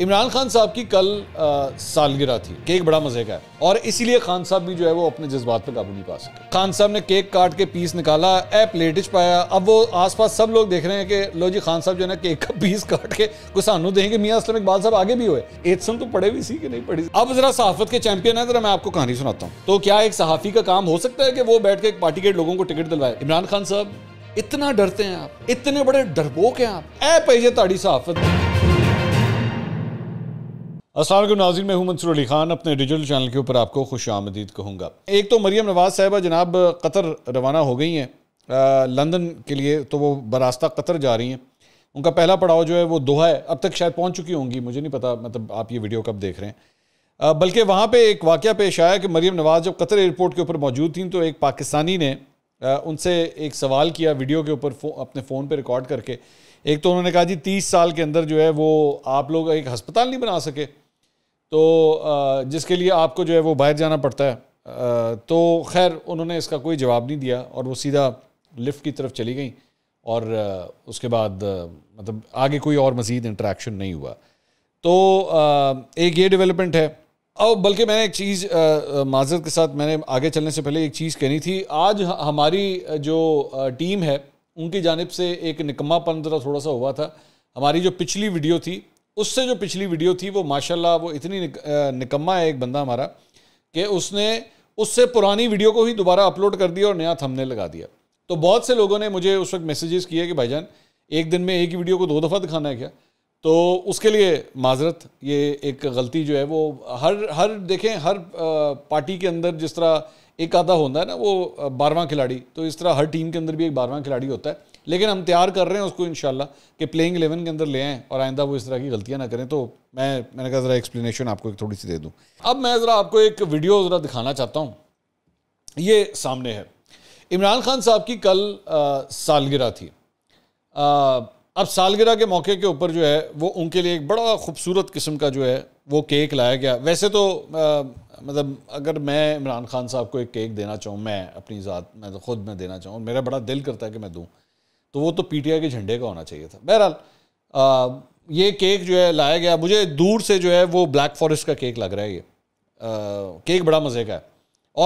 इमरान खान साहब की कल सालगिरह थी केक बड़ा मज़े का है और इसीलिए खान साहब भी जो है वो अपने जज्बात पर काबू नहीं पा सके खान साहब ने केक काट के पीस निकाला ए प्लेटिश पाया अब वो आसपास सब लोग देख रहे हैं कि लो जी खान साहब जो है ना केक का पीस काट के कुछ सानू देंगे मियाँ असलम इकबाल साहब आगे भी हुए एथसम तो पढ़े भी सी कि नहीं पढ़ी अब जरा सहाफत के चैंपियन है जरा मैं आपको कहानी सुनाता हूँ तो क्या एक सहाफ़ी का काम हो सकता है कि वो बैठ के एक पार्टी के लोगों को टिकट दिलवाए इमरान खान साहब इतना डरते हैं आप इतने बड़े डरबोक हैं आप ए पेजे ताड़ी सहाफत असल नाजिन मैं हूँ मंसूर अली खान अपने डिजिटल चैनल के ऊपर आपको खुश आमदीद कहूँगा एक तो मरीम नवाज साहबा जनाब कतर रवाना हो गई हैं लंदन के लिए तो वो बरास्ता कतर जा रही हैं उनका पहला पड़ाव जो है वो दोहा है अब तक शायद पहुँच चुकी होंगी मुझे नहीं पता मतलब आप ये वीडियो कब देख रहे हैं बल्कि वहाँ पर एक वाक़ पेश आया कि मरीम नवाज़ जब कतर एयरपोर्ट के ऊपर मौजूद थी तो एक पाकिस्तानी ने उनसे एक सवाल किया वीडियो के ऊपर फो, अपने फ़ोन पर रिकॉर्ड करके एक तो उन्होंने कहा जी तीस साल के अंदर जो है वो आप लोग एक हस्पताल नहीं बना सके तो जिसके लिए आपको जो है वो बाहर जाना पड़ता है तो खैर उन्होंने इसका कोई जवाब नहीं दिया और वो सीधा लिफ्ट की तरफ चली गई और उसके बाद मतलब आगे कोई और मज़ीद इंट्रैक्शन नहीं हुआ तो एक ये डेवलपमेंट है और बल्कि मैंने एक चीज़ माजरत के साथ मैंने आगे चलने से पहले एक चीज़ कहनी थी आज हमारी जो टीम है उनकी जानब से एक निकम्मा पंद्रह थोड़ा सा हुआ था हमारी जो पिछली वीडियो थी उससे जो पिछली वीडियो थी वो माशाल्लाह वो इतनी निक, निकम्मा है एक बंदा हमारा कि उसने उससे पुरानी वीडियो को ही दोबारा अपलोड कर दिया और नया थमने लगा दिया तो बहुत से लोगों ने मुझे उस वक्त मैसेजेस किए कि भाईजान एक दिन में एक ही वीडियो को दो दफ़ा दिखाना है क्या तो उसके लिए माजरत ये एक गलती जो है वो हर हर देखें हर पार्टी के अंदर जिस तरह एक आधा होता है ना वो बारहवा खिलाड़ी तो इस तरह हर टीम के अंदर भी एक बारवा खिलाड़ी होता है लेकिन हम तैयार कर रहे हैं उसको इन कि प्लेइंग एलेवन के अंदर ले आएँ और आइंदा वो इस तरह की गलतियाँ ना करें तो मैं मैंने कहा ज़रा एक्सप्लेनेशन आपको एक थोड़ी सी दे दूँ अब मैं ज़रा आपको एक वीडियो ज़रा दिखाना चाहता हूँ ये सामने है इमरान खान साहब की कल सालगिरह थी आ, अब सालगिरह के मौके के ऊपर जो है वो उनके लिए एक बड़ा खूबसूरत किस्म का जो है वो केक लाया गया वैसे तो आ, मतलब अगर मैं इमरान खान साहब को एक केक देना चाहूँ मैं अपनी ज़ात मैं तो ख़ुद मैं देना चाहूँ मेरा बड़ा दिल करता है कि मैं दूँ तो वो तो पीटीआई के झंडे का होना चाहिए था बहरहाल ये केक जो है लाया गया मुझे दूर से जो है वो ब्लैक फॉरेस्ट का केक लग रहा है ये आ, केक बड़ा मज़े का है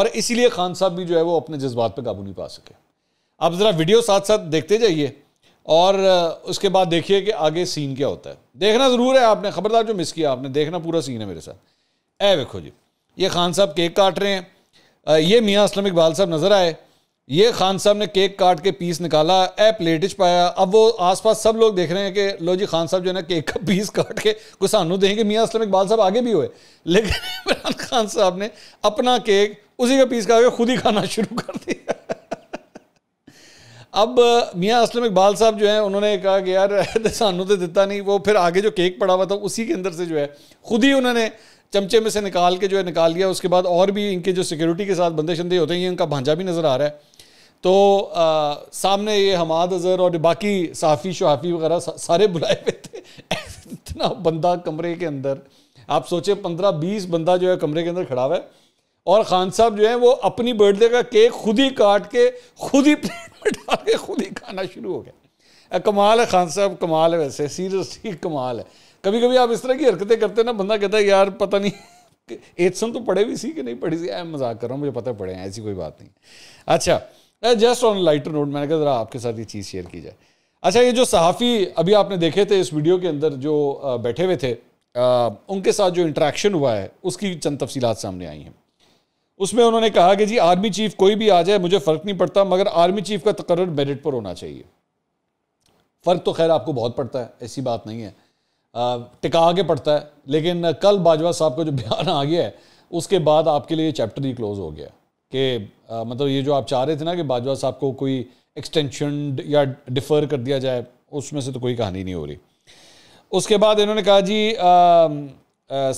और इसीलिए खान साहब भी जो है वो अपने जज्बात पे काबू नहीं पा सके आप ज़रा वीडियो साथ साथ देखते जाइए और उसके बाद देखिए कि आगे सीन क्या होता है देखना ज़रूर है आपने खबरदार जो मिस किया आपने देखना पूरा सीन है मेरे साथ ऐ देखो जी ये खान साहब केक काट रहे हैं ये मियाँ असलम इकबाल साहब नज़र आए ये खान साहब ने केक काट के पीस निकाला ए प्लेटिच पाया अब वो आसपास सब लोग देख रहे हैं कि लो जी खान साहब जो है ना केक का पीस काट के कुछ सानू देंगे मियाँ असलम इकबाल साहब आगे भी हुए लेकिन इमरान खान साहब ने अपना केक उसी का पीस काट के खुद ही खाना शुरू कर दिया अब मियाँ असलम इकबाल साहब जो है उन्होंने कहा कि यार सानू तो दिता नहीं वो फिर आगे जो केक पड़ा हुआ था उसी के अंदर से जो है खुद ही उन्होंने चमचे में से निकाल के जो है निकाल लिया उसके बाद और भी इनके जो सिक्योरिटी के साथ बंदे शंदे होते हैं ये उनका भांजा भी नज़र आ रहा है तो आ, सामने ये हमाद अजहर और बाकी साफ़ी शहाफ़ी वगैरह सा, सारे बुलाए हुए थे इतना बंदा कमरे के अंदर आप सोचे पंद्रह बीस बंदा जो है कमरे के अंदर खड़ा हुआ है और खान साहब जो है वो अपनी बर्थडे का केक खुद ही काट के खुद ही प्लेट में डाल के खुद ही खाना शुरू हो गया कमाल है खान साहब कमाल है वैसे सीरियसली कमाल है कभी कभी आप इस तरह की हरकतें करते ना बंदा कहता है यार पता नहीं एथसन तो पढ़े भी सी कि नहीं पढ़ी सी मैं मजाक कर रहा हूँ मुझे पता पड़े हैं ऐसी कोई बात नहीं अच्छा जस्ट ऑन लाइटर नोट मैंने कहा जरा आपके साथ ये चीज़ शेयर की जाए अच्छा ये जो सहाफ़ी अभी आपने देखे थे इस वीडियो के अंदर जो बैठे हुए थे आ, उनके साथ जो इंट्रैक्शन हुआ है उसकी चंद तफसीत सामने आई हैं उसमें उन्होंने कहा कि जी आर्मी चीफ कोई भी आ जाए मुझे फ़र्क नहीं पड़ता मगर आर्मी चीफ का तकर मेरिट पर होना चाहिए फ़र्क तो खैर आपको बहुत पड़ता है ऐसी बात नहीं है टिका के पड़ता है लेकिन कल बाजवा साहब का जो बयान आ गया है उसके बाद आपके लिए चैप्टर ही क्लोज हो गया कि मतलब ये जो आप चाह रहे थे ना कि बाजवा साहब को कोई एक्सटेंशन या डिफ़र कर दिया जाए उसमें से तो कोई कहानी नहीं हो रही उसके बाद इन्होंने कहा जी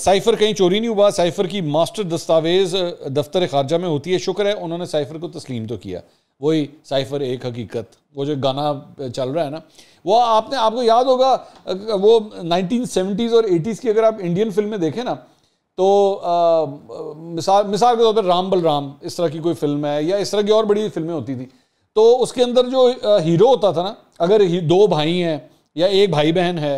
साइफ़र कहीं चोरी नहीं हुआ साइफ़र की मास्टर दस्तावेज़ दफ्तर खारजा में होती है शुक्र है उन्होंने साइफ़र को तस्लीम तो किया वही साइफर एक हकीकत वो जो गाना चल रहा है ना वो आपने आपको याद होगा वो 1970s और 80s की अगर आप इंडियन फिल्में देखें ना तो आ, मिसाल मिसाल के तौर पर राम बलराम इस तरह की कोई फिल्म है या इस तरह की और बड़ी फिल्में होती थी तो उसके अंदर जो हीरो होता था ना अगर दो भाई हैं या एक भाई बहन है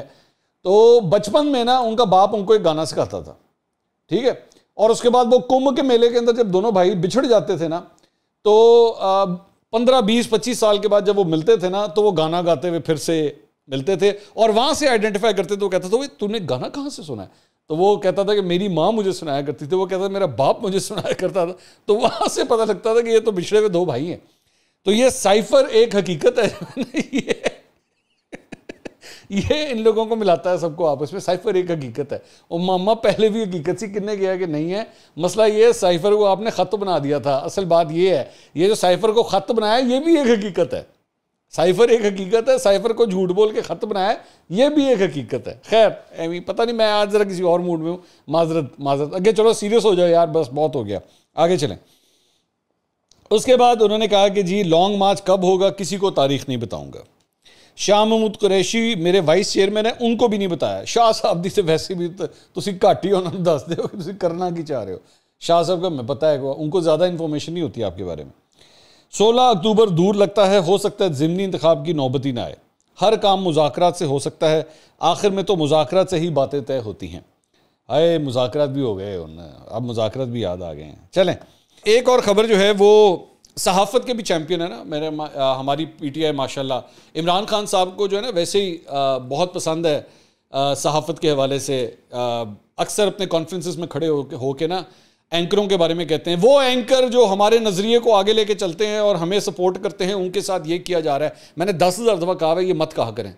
तो बचपन में ना उनका बाप उनको एक गाना सिखाता था ठीक है और उसके बाद वो कुंभ के मेले के अंदर जब दोनों भाई बिछड़ जाते थे ना तो पंद्रह बीस पच्चीस साल के बाद जब वो मिलते थे ना तो वो गाना गाते हुए फिर से मिलते थे और वहाँ से आइडेंटिफाई करते थे तो वो कहता था भाई तूने गाना कहाँ से सुना है तो वो कहता था कि मेरी माँ मुझे सुनाया करती थी वो कहता था मेरा बाप मुझे सुनाया करता था तो वहाँ से पता लगता था कि ये तो बिछड़े हुए दो भाई हैं तो ये साइफर एक हकीकत है ये ये इन लोगों को मिलाता है सबको आपस में साइफर एक हकीकत है और मामा पहले भी हकीकत सी किन्ने गया कि नहीं है मसला ये है साइफर को आपने ख़त बना दिया था असल बात ये है ये जो साइफर को ख़त बनाया ये भी एक हकीकत है साइफर एक हकीकत है साइफर को झूठ बोल के ख़त बनाया ये भी एक हकीकत है खैर एमी पता नहीं मैं आज ज़रा किसी और मूड में हूँ माजरत माजरत अगे चलो सीरियस हो जाओ यार बस बहुत हो गया आगे चलें उसके बाद उन्होंने कहा कि जी लॉन्ग मार्च कब होगा किसी को तारीख नहीं बताऊंगा शाह महमूद कुरैशी मेरे वाइस चेयरमैन है उनको भी नहीं बताया शाह साहब दी से तो वैसे भी तो तुम घट ही उन्होंने दस ਦੱਸਦੇ ਹੋ ਕਿ ਤੁਸੀਂ ਕਰਨਾ ਕੀ शाह साहब का मैं पता है उनको ज़्यादा इन्फॉर्मेशन नहीं होती आपके बारे में सोलह अक्टूबर दूर लगता है हो सकता है ज़मनी इंतखा की नौबती ना आए हर काम मुजाकरात से हो सकता है आखिर में तो मुजाकरात से ही बातें तय होती हैं अरे मुजाकरात भी हो गए अब मुजाकरात भी याद आ गए हैं चलें एक और ख़बर जो है वो सहाफत के भी चैम्पियन है ना मेरे आ, हमारी पीटीआई माशाल्लाह इमरान खान साहब को जो है ना वैसे ही आ, बहुत पसंद है सहाफत के हवाले से अक्सर अपने कॉन्फ्रेंसेस में खड़े हो के ना एंकरों के बारे में कहते हैं वो एंकर जो हमारे नज़रिए को आगे लेके चलते हैं और हमें सपोर्ट करते हैं उनके साथ ये किया जा रहा है मैंने दस हज़ार दफ़ा कहा है ये मत कहा करें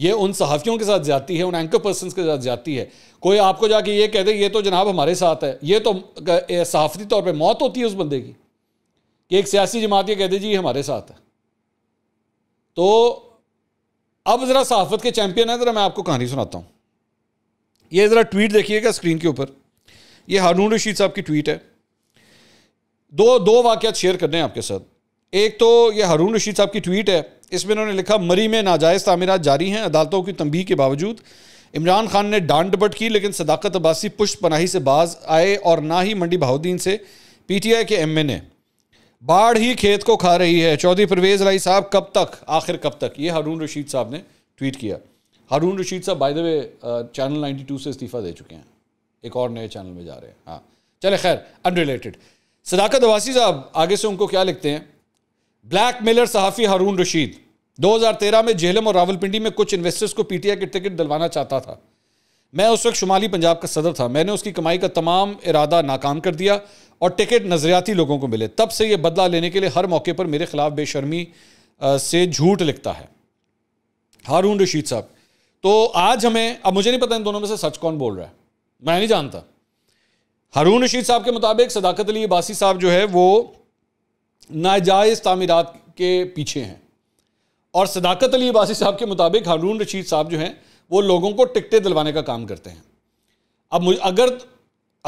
ये उन सहाफ़ियों के साथ जाती है उन एंकर पर्सन के साथ जाती है कोई आपको जाके ये कह दे ये तो जनाब हमारे साथ है ये तो सहाफ़ती तौर पर मौत होती है उस बंदे की कि एक सियासी जमात ये कहते जी हमारे साथ है तो अब ज़रा सहाफ़त के चैम्पियन है ज़रा मैं आपको कहानी सुनाता हूँ ये ज़रा ट्वीट देखिएगा स्क्रीन के ऊपर ये हारून रशीद साहब की ट्वीट है दो दो वाक्य शेयर करने हैं आपके साथ एक तो ये हारून रशीद साहब की ट्वीट है इसमें इन्होंने लिखा मरी में नाजायज़ तामीरत जारी हैं अदालतों की तंबी के बावजूद इमरान खान ने डांड बट की लेकिन सदाकत अब्बासी पुष्ट पनाही से बाज आए और ना ही मंडी बहाउद्दीन से पी टी आई के एम एन ए बाढ़ ही खेत को खा रही है चौधरी परवेज राई साहब कब तक आखिर कब तक ये हारून रशीद साहब ने ट्वीट किया हारून रशीद साहब बाय द वे चैनल 92 से इस्तीफ़ा दे चुके हैं एक और नए चैनल में जा रहे हैं हाँ चले खैर अनरिलेटेड सदाकत अवासी साहब आगे से उनको क्या लिखते हैं ब्लैक मेलर सहाफ़ी हारून रशीद 2013 में झेलम और रावलपिंडी में कुछ इन्वेस्टर्स को पीटीआई के टिकट दिलवाना चाहता था मैं उस वक्त शुमाली पंजाब का सदर था मैंने उसकी कमाई का तमाम इरादा नाकाम कर दिया और टिकट नज़रियाती लोगों को मिले तब से ये बदला लेने के लिए हर मौके पर मेरे खिलाफ बेशर्मी से झूठ लिखता है हारून रशीद साहब तो आज हमें अब मुझे नहीं पता इन दोनों में से सच कौन बोल रहा है मैं नहीं जानता हारून रशीद साहब के मुताबिक सदाकत अली बासी साहब जो है वो नाजायज़ तमीरत के पीछे हैं और सदाकत अली अबासी साहब के मुताबिक हारून रशीद साहब जो हैं वो लोगों को टिकटें दिलवाने का काम करते हैं अब मुझे अगर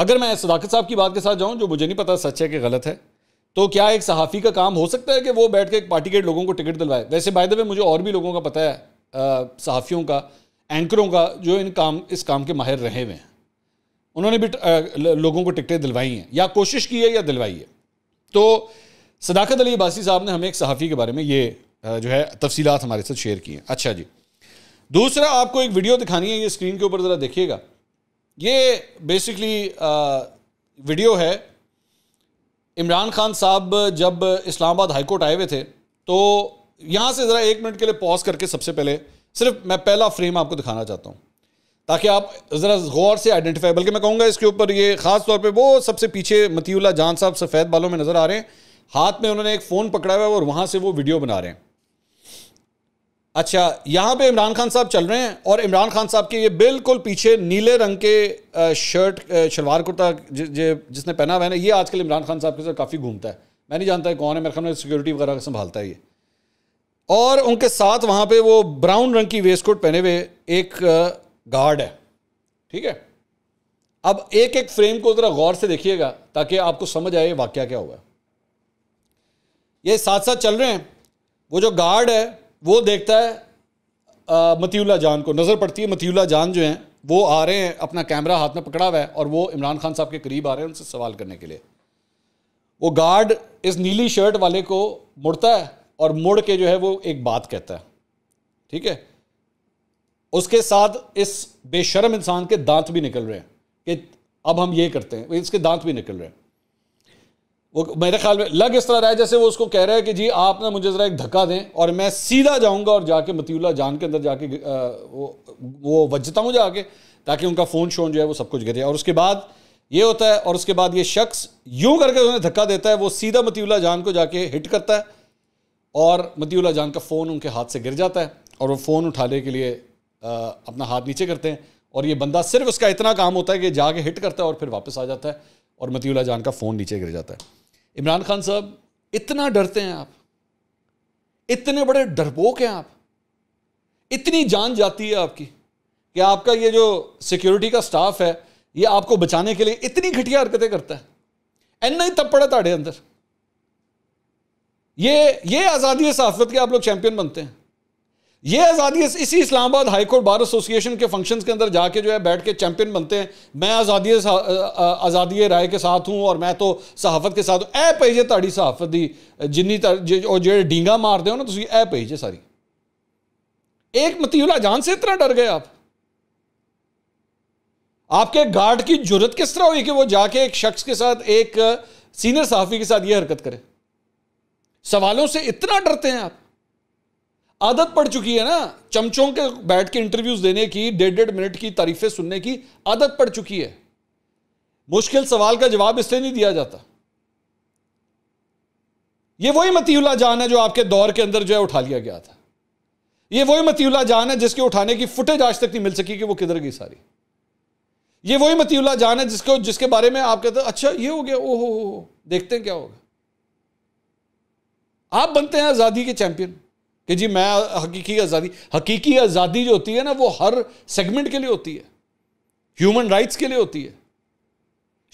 अगर मैं सदाकत साहब की बात के साथ जाऊँ जो मुझे नहीं पता सच है कि गलत है तो क्या एक सहाफ़ी का काम हो सकता है कि वो बैठ के एक पार्टी के लोगों को टिकट दिलवाए वैसे बाय द वे मुझे और भी लोगों का पता है सहाफ़ियों का एंकरों का जो इन काम इस काम के माहिर रहे हुए हैं उन्होंने भी आ, लोगों को टिकटें दिलवाई हैं या कोशिश की है या दिलवाई है तो सदाकत अली अबासी साहब ने हमें एक सहाफ़ी के बारे में ये जो है तफसीत हमारे साथ शेयर की हैं अच्छा जी दूसरा आपको एक वीडियो दिखानी है ये स्क्रीन के ऊपर ज़रा देखिएगा ये बेसिकली वीडियो uh, है इमरान खान साहब जब इस्लामाबाद हाई कोर्ट आए हुए थे तो यहाँ से ज़रा एक मिनट के लिए पॉज करके सबसे पहले सिर्फ मैं पहला फ्रेम आपको दिखाना चाहता हूँ ताकि आप ज़रा गौर से आइडेंटिफाई बल्कि मैं कहूँगा इसके ऊपर ये ख़ास तौर पे वो सबसे पीछे मतीउल्ला जान साहब सफ़ेद बालों में नज़र आ रहे हैं हाथ में उन्होंने एक फ़ोन पकड़ा हुआ है और वहाँ से वो वीडियो बना रहे हैं अच्छा यहाँ पे इमरान खान साहब चल रहे हैं और इमरान खान साहब के ये बिल्कुल पीछे नीले रंग के शर्ट शलवार कुर्ता जि, जिसने पहना हुआ है ना ये आजकल इमरान खान साहब के साथ काफ़ी घूमता है मैं नहीं जानता है कौन है मेरे ख्याल सिक्योरिटी वगैरह संभालता है ये और उनके साथ वहाँ पे वो ब्राउन रंग की वेस्ट कोट पहने हुए एक गार्ड है ठीक है अब एक एक फ्रेम को ज़रा गौर से देखिएगा ताकि आपको समझ आए वाक्य क्या हुआ ये साथ साथ चल रहे हैं वो जो गार्ड है वो देखता है मतीउल्ला जान को नज़र पड़ती है मतीउल्ला जान जो हैं वो आ रहे हैं अपना कैमरा हाथ में पकड़ा हुआ है और वो इमरान खान साहब के करीब आ रहे हैं उनसे सवाल करने के लिए वो गार्ड इस नीली शर्ट वाले को मुड़ता है और मुड़ के जो है वो एक बात कहता है ठीक है उसके साथ इस बेशरम इंसान के दांत भी निकल रहे हैं कि अब हम ये करते हैं इसके दांत भी निकल रहे हैं वो मेरे ख्याल में लग इस तरह रहा है जैसे वो उसको कह रहा है कि जी आप ना मुझे ज़रा एक धक्का दें और मैं सीधा जाऊंगा और जाके मतीउल्ला जान के अंदर जाके वो वो वजता हूँ जाके ताकि उनका फ़ोन शोन जो है वो सब कुछ गिरे और उसके बाद ये होता है और उसके बाद ये शख्स यूं करके उन्हें धक्का देता है वो सीधा मतीउल्ला जान को जाके हिट करता है और मतीउल्ला जान का फ़ोन उनके हाथ से गिर जाता है और वो फ़ोन उठाने के लिए अपना हाथ नीचे करते हैं और ये बंदा सिर्फ उसका इतना काम होता है कि जाके हिट करता है और फिर वापस आ जाता है और मतीउल्ला जान का फ़ोन नीचे गिर जाता है इमरान खान साहब इतना डरते हैं आप इतने बड़े डरपोक हैं आप इतनी जान जाती है आपकी कि आपका ये जो सिक्योरिटी का स्टाफ है ये आपको बचाने के लिए इतनी घटिया हरकतें करता है एना ही तप्पड़ है ताड़े अंदर ये ये आज़ादी सहाफत के आप लोग चैंपियन बनते हैं ये आज़ादी इसी इस्लामाबाद हाईकोर्ट बार एसोसिएशन के फंक्शंस के अंदर जाके जो है बैठ के चैंपियन बनते हैं मैं आज़ादी आज़ादी राय के साथ हूं और मैं तो सहाफ़त के साथ हूँ ऐ पई जे ताड़ी सहाफ़त दी जिनी जो डींगा मारते हो ना तुम ऐ पई जे सारी एक मतीला जान से इतना डर गए आप आपके गार्ड की जरूरत किस तरह हुई कि वो जाके एक शख्स के साथ एक सीनियर सहाफ़ी के साथ ये हरकत करे सवालों से इतना डरते हैं आप आदत पड़ चुकी है ना चमचों के बैठ के इंटरव्यूज देने की डेढ़ डेढ़ मिनट की तारीफें सुनने की आदत पड़ चुकी है मुश्किल सवाल का जवाब इससे नहीं दिया जाता ये वही मतीउल्ला जान है जो आपके दौर के अंदर जो है उठा लिया गया था ये वही मतीउल्ला जान है जिसके उठाने की फुटेज आज तक नहीं मिल सकी कि वो किधर गई सारी ये वही मतीउल्ला जान है जिसको जिसके बारे में आप कहते अच्छा ये हो गया ओहो हो देखते हैं क्या होगा आप बनते हैं आजादी के चैंपियन कि जी मैं हकीकी आज़ादी हकीकी आज़ादी जो होती है ना वो हर सेगमेंट के लिए होती है ह्यूमन राइट्स के लिए होती है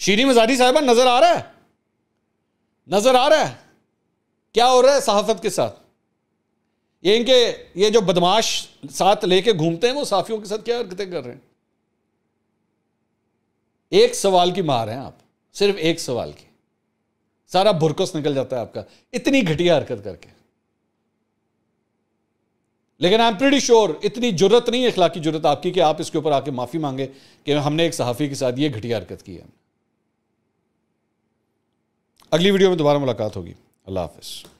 शीरी मजारी साहबा नज़र आ रहा है नज़र आ रहा है क्या हो रहा है सहाफ़त के साथ ये इनके ये जो बदमाश साथ लेके घूमते हैं वो साफियों के साथ क्या हरकतें कर रहे हैं एक सवाल की मार हैं आप सिर्फ एक सवाल की सारा भुरकस निकल जाता है आपका इतनी घटिया हरकत करके लेकिन आई एम प्रीटी श्योर इतनी जरूरत नहीं है की जरूरत आपकी कि आप इसके ऊपर आके माफ़ी मांगे कि हमने एक सहाफ़ी के साथ ये घटिया हरकत की है अगली वीडियो में दोबारा मुलाकात होगी अल्लाह हाफिज़